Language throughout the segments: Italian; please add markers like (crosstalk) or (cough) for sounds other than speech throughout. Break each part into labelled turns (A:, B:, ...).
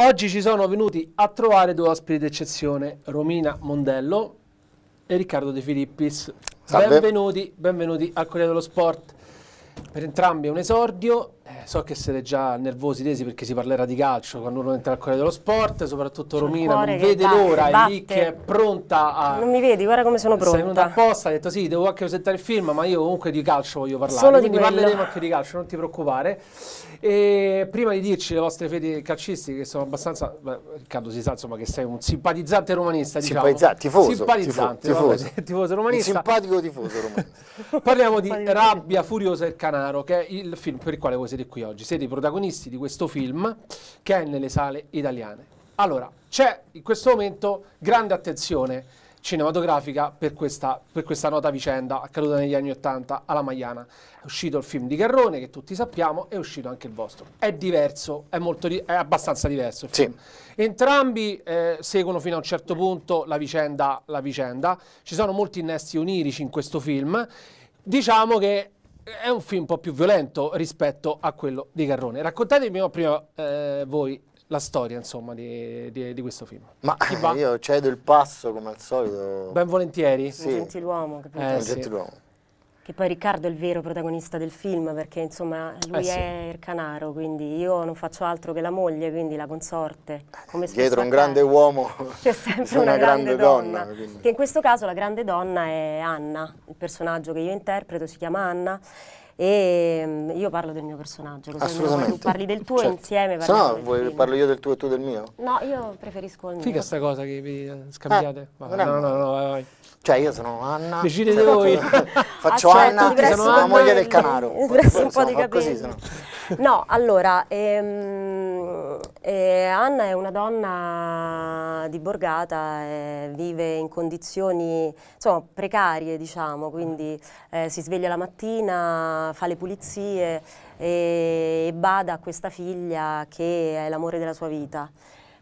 A: Oggi ci sono venuti a trovare due ospiti d'eccezione, Romina Mondello e Riccardo De Filippis. Salve. Benvenuti, benvenuti a Corriere dello Sport. Per entrambi è un esordio, eh, so che siete già nervosi tesi perché si parlerà di calcio quando uno entra al cuore dello sport, soprattutto Romina non vede l'ora, è lì che è pronta a... Non mi vedi, guarda come sono pronta. Sei venuta apposta, ha detto sì, devo anche presentare il film, ma io comunque di calcio voglio parlare, Solo quindi di parleremo anche di calcio, non ti preoccupare. E prima di dirci le vostre fedi calcistiche, che sono abbastanza... Beh, Riccardo si sa insomma che sei un simpatizzante romanista, diciamo. Simpatizzante, tifoso. Simpatizzante, tifoso, vabbè, tifoso (laughs) romanista. Un simpatico tifoso romanista. Parliamo di Rabbia Furiosa e Canale. Montanaro, che è il film per il quale voi siete qui oggi. Siete i protagonisti di questo film che è nelle sale italiane. Allora, c'è in questo momento grande attenzione cinematografica per questa, per questa, nota vicenda accaduta negli anni Ottanta alla Maiana. È uscito il film di Garrone, che tutti sappiamo, è uscito anche il vostro. È diverso, è, molto, è abbastanza diverso il film. Sì. Entrambi eh, seguono fino a un certo punto la vicenda, la vicenda. Ci sono molti innesti onirici in questo film. Diciamo che è un film un po' più violento rispetto a quello di Garrone. Raccontatemi prima eh, voi la storia insomma di, di, di questo film.
B: Ma io cedo il passo come al solito. Ben
A: volentieri.
B: Sì. Un
C: gentiluomo, capito? Eh, un sì. gentiluomo che poi Riccardo è il vero protagonista del film perché insomma lui eh sì. è il canaro, quindi io non faccio altro che la moglie, quindi la consorte. come Dietro un grande
B: uomo (laughs) c'è sempre una, una grande, grande, donna. donna che
C: in questo caso la grande donna è Anna, il personaggio che io interpreto si chiama Anna e mm, io parlo del mio personaggio, Assolutamente. tu parli del tuo certo. insieme. Se no, vuoi,
B: parlo io del tuo e tu del mio?
C: No, io preferisco il mio. Figa sta
A: cosa che vi scambiate. Eh, Vabbè, no, no, no, no, vai, vai. Cioè io sono
C: Anna. decide di cioè, voi. (laughs) Faccio Anna, sono la moglie del (laughs) canaro. un po' di capelli. No, allora... Ehm, eh, Anna è una donna di Borgata, eh, vive in condizioni insomma, precarie, diciamo, quindi eh, si sveglia la mattina, fa le pulizie e, e bada a questa figlia che è l'amore della sua vita.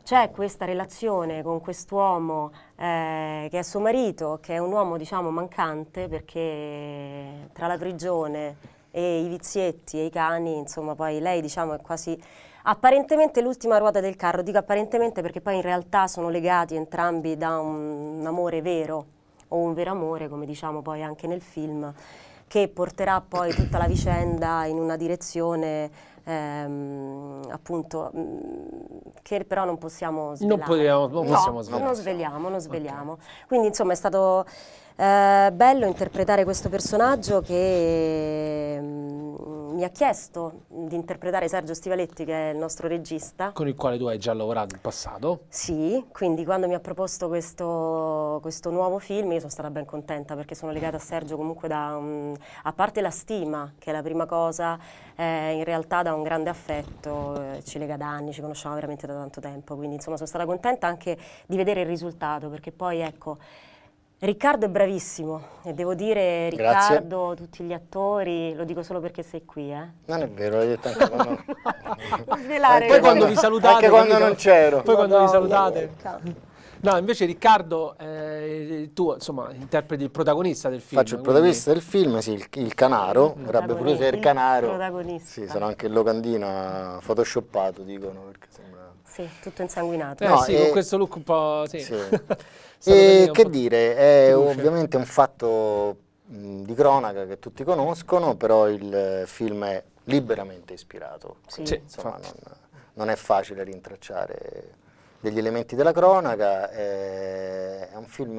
C: C'è questa relazione con quest'uomo eh, che è suo marito, che è un uomo diciamo, mancante perché tra la prigione e i vizietti e i cani, insomma, poi lei diciamo, è quasi Apparentemente l'ultima ruota del carro, dico apparentemente perché poi in realtà sono legati entrambi da un, un amore vero o un vero amore, come diciamo poi anche nel film, che porterà poi tutta la vicenda in una direzione ehm, appunto mm, che però non possiamo svegliare. Non, possiamo, non, possiamo no, non svegliamo, non svegliamo. Okay. Quindi insomma è stato eh, bello interpretare questo personaggio che mm, mi ha chiesto di interpretare Sergio Stivaletti, che è il nostro regista. Con
A: il quale tu hai già lavorato in passato.
C: Sì, quindi quando mi ha proposto questo, questo nuovo film io sono stata ben contenta perché sono legata a Sergio comunque da, um, a parte la stima, che è la prima cosa, eh, in realtà da un grande affetto, eh, ci lega da anni, ci conosciamo veramente da tanto tempo, quindi insomma sono stata contenta anche di vedere il risultato perché poi ecco Riccardo è bravissimo e devo dire Riccardo, Grazie. tutti gli attori, lo dico solo perché sei qui. Eh? Non è vero, l'hai detto anche quando... (laughs) non (laughs) Poi quando vi salutate. Anche quando non c'ero. Poi quando no, vi salutate.
A: No. invece Riccardo, eh, tu insomma interpreti il protagonista del film. Faccio il protagonista
B: quindi... del film, sì, il, il Canaro, avrebbe potuto essere il Canaro. Il
C: protagonista.
A: Sì, sono
B: anche il locandino photoshoppato, dicono, perché sembra...
C: Sì, tutto insanguinato. Eh, no, sì, eh, con questo look un po'... Sì. sì. (laughs) e che dire, (laughs) è luce.
B: ovviamente un fatto di cronaca che tutti conoscono, però il film è liberamente ispirato. Sì. sì. Insomma, non, non, è facile rintracciare degli elementi della cronaca, è, è un film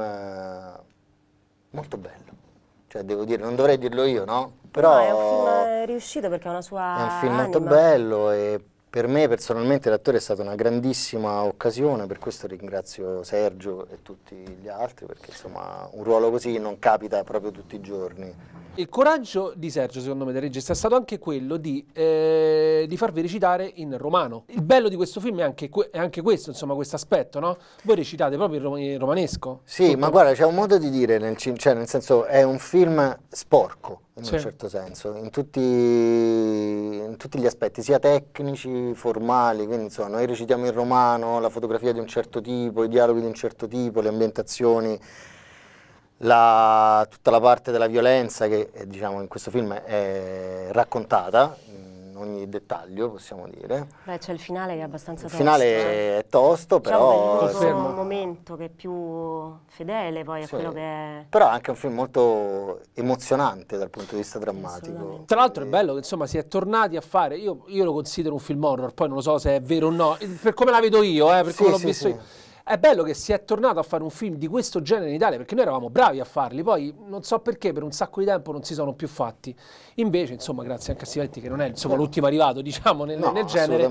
B: molto bello. Cioè, devo dire, non dovrei dirlo io, no?
C: Però no, è un film riuscito perché ha una sua È un film anima. molto bello
B: e per me personalmente l'attore è stata una grandissima occasione, per questo ringrazio Sergio e tutti gli altri, perché insomma un ruolo così non capita proprio tutti i giorni.
A: Il coraggio di Sergio, secondo me, del regista, è stato anche quello di, eh, di farvi recitare in romano. Il bello di questo film è anche, è anche questo, insomma, questo aspetto, no? Voi recitate proprio in, rom in romanesco. Sì, ma guarda,
B: c'è un modo di dire, nel, cioè, nel senso, è un film sporco in sì. un certo senso, in tutti, in tutti, gli aspetti, sia tecnici, formali, quindi insomma noi recitiamo in romano, la fotografia di un certo tipo, i dialoghi di un certo tipo, le ambientazioni la, tutta la parte della violenza che eh, diciamo, in questo film è raccontata in ogni dettaglio, possiamo dire.
C: Beh, cioè il finale che è abbastanza il tosto. Il finale è
B: eh. tosto, però... C'è un, un
C: momento che è più fedele poi a sì. quello che è...
B: Però è anche un film molto emozionante dal punto di vista drammatico.
A: Tra l'altro è bello che insomma si è tornati a fare, io, io, lo considero un film horror, poi non lo so se è vero o no, per come la vedo io, eh, per sì, come l'ho sì, visto io è bello che si è tornato a fare un film di questo genere in Italia perché noi eravamo bravi a farli, poi non so perché per un sacco di tempo non si sono più fatti. Invece, insomma, grazie anche a Sivetti che non è certo. l'ultimo arrivato, diciamo, nel, no, nel genere.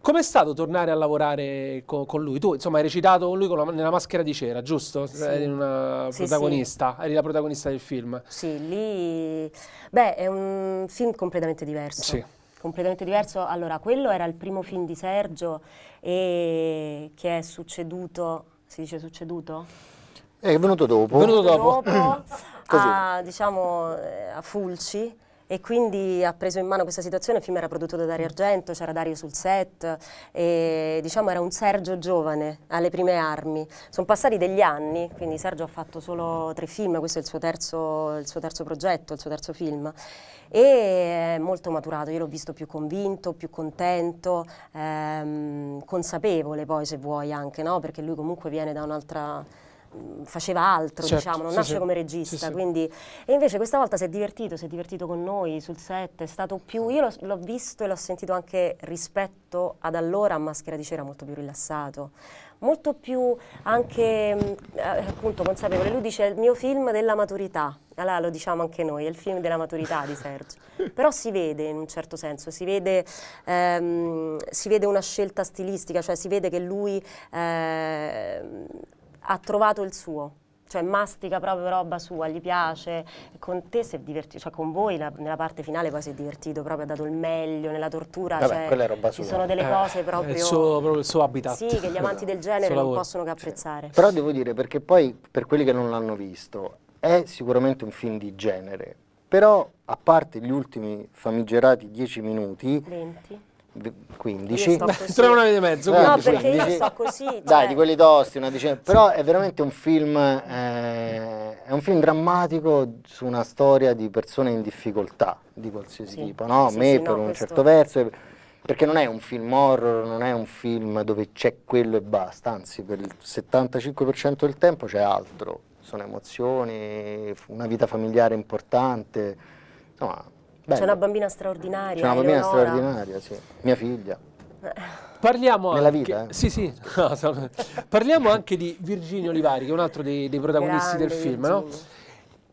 A: Com'è stato tornare a lavorare con, con, lui? Tu, insomma, hai recitato con lui con la, nella maschera di cera, giusto? Sì. Eri una sì, protagonista, sì. eri la protagonista del film. Sì, lì...
C: Beh, è un film completamente diverso. Sì completamente diverso. Allora, quello era il primo film di Sergio e che è succeduto, si dice succeduto? È venuto dopo. È venuto dopo. dopo (laughs) a, diciamo, eh, a Fulci e quindi ha preso in mano questa situazione, il film era prodotto da Dario mm. Argento, c'era Dario sul set e diciamo era un Sergio giovane alle prime armi, sono passati degli anni, quindi Sergio ha fatto solo tre film, questo è il suo terzo, il suo terzo progetto, il suo terzo film e è molto maturato, io l'ho visto più convinto, più contento, ehm, consapevole poi se vuoi anche, no? perché lui comunque viene da un'altra Mm, faceva altro, certo, diciamo, non sì, nasce sì, come regista, sì, quindi... E invece questa volta si è divertito, si è divertito con noi sul set, è stato più... Io l'ho visto e l'ho sentito anche rispetto ad allora a Maschera di Cera molto più rilassato, molto più anche, mh, mm, eh, appunto, consapevole. Lui dice, il mio film della maturità, allora lo diciamo anche noi, è il film della maturità di Sergio. (laughs) Però si vede in un certo senso, si vede, ehm, si vede una scelta stilistica, cioè si vede che lui... Eh, ha trovato il suo cioè mastica proprio roba sua, gli piace, con te si è divertito, cioè con voi la, nella parte finale poi si è divertito, proprio ha dato il meglio nella tortura, Vabbè, cioè, roba sua. ci sono delle eh, cose eh, proprio... Il suo,
A: proprio il suo habitat. Sì, che gli amanti
C: del (laughs) genere non possono che apprezzare.
B: Però devo dire, perché poi per quelli che non l'hanno visto, è sicuramente un film di genere, però a parte gli ultimi famigerati 10 minuti... 20 15. tra una e mezzo. No, 15. perché io sto così. Cioè. Dai, di quelli tosti, una decina. Però è veramente un film, eh, è un film drammatico su una storia di persone in difficoltà di qualsiasi sì. tipo, no? Sì, Me sì, per no, un certo verso. Perché non è un film horror, non è un film dove c'è quello e basta, anzi per il 75% del tempo c'è altro, sono emozioni, una vita familiare importante, insomma c'è una
C: bambina straordinaria. C'è una bambina Eleonora. straordinaria,
B: sì. Mia figlia.
C: Eh. Parliamo anche, vita,
A: eh? sì, sì, (laughs) parliamo anche, di Virginio Olivari, che è un altro dei, dei protagonisti Grande, del film. No?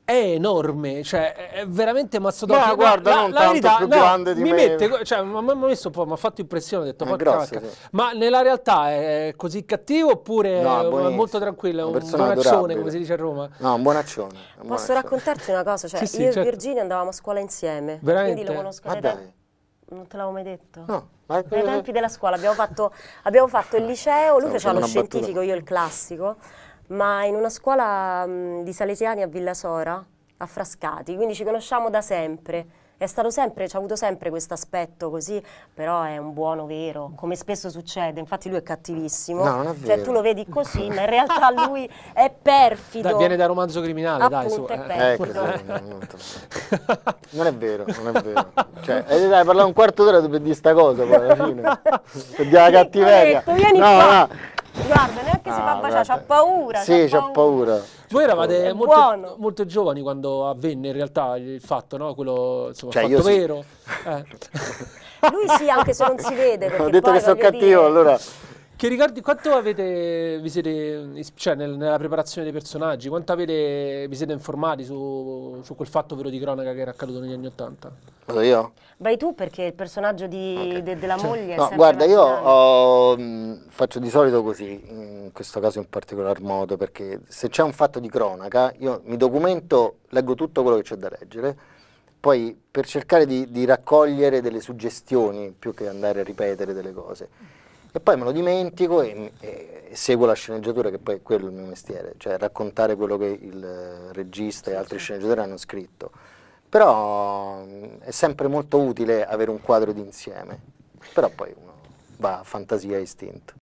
A: è enorme, cioè è veramente mastodontico. Ma guarda, la, non la tanto verità, più no, grande di mi me. Mette, ecco, cioè, mi ha messo un po', mi ha fatto impressione, ho detto, ma, grosso, sì. ma nella realtà è così cattivo oppure no, è molto tranquillo, è un buonaccione come si dice a Roma? No, un buonaccione. Un buonaccione. Posso
C: raccontarti una cosa, cioè, sì, sì, io certo. e Virginia andavamo a scuola insieme, veramente? quindi lo conosco ah, dai. Non te l'avevo mai detto? No. Dai tempi della scuola abbiamo fatto, abbiamo fatto il liceo, lui faceva lo scientifico, io il classico ma in una scuola mh, mm, di Salesiani a Villasora, a Frascati, quindi ci conosciamo da sempre. È stato sempre, ci ha avuto sempre questo aspetto così, però è un buono vero, come spesso succede, infatti lui è cattivissimo. No, non è cioè, vero. Cioè tu lo vedi così, ma in realtà lui è perfido. Da, viene da
A: romanzo criminale, Appunto, dai, su. È eh, perfido. Eh, non è vero, non è vero. Cioè, eh,
B: dai, parlare un quarto d'ora per dire sta cosa poi alla fine.
A: per
B: dire la cattiveria. Detto, no, qua.
A: no. Guarda,
B: neanche si ah, fa baciare,
A: ho paura. Sì, ho paura. paura. Voi eravate molto, molto, giovani quando avvenne in realtà il fatto, no? Quello, insomma, cioè, fatto vero. Sì. (laughs)
C: Eh. Lui sì, anche se non si vede. (laughs) Ho detto che sono cattivo, dire... allora
A: che ricordi, quanto avete, vi siete, cioè nel, nella preparazione dei personaggi, quanto avete, vi siete informati su, su, quel fatto vero di cronaca che era accaduto negli anni Ottanta?
B: Vado io?
C: Vai tu perché il personaggio di, okay. de, della cioè, moglie no, Guarda, io ho,
B: mm, faccio di solito così, in questo caso in particolar modo, perché se c'è un fatto di cronaca, io mi documento, leggo tutto quello che c'è da leggere, poi per cercare di, di raccogliere delle suggestioni più che andare a ripetere delle cose e poi me lo dimentico e, e seguo la sceneggiatura che poi è quello il mio mestiere, cioè raccontare quello che il regista e altri sceneggiatori hanno scritto. Però è sempre molto utile avere un quadro d'insieme, però poi uno va a fantasia e istinto.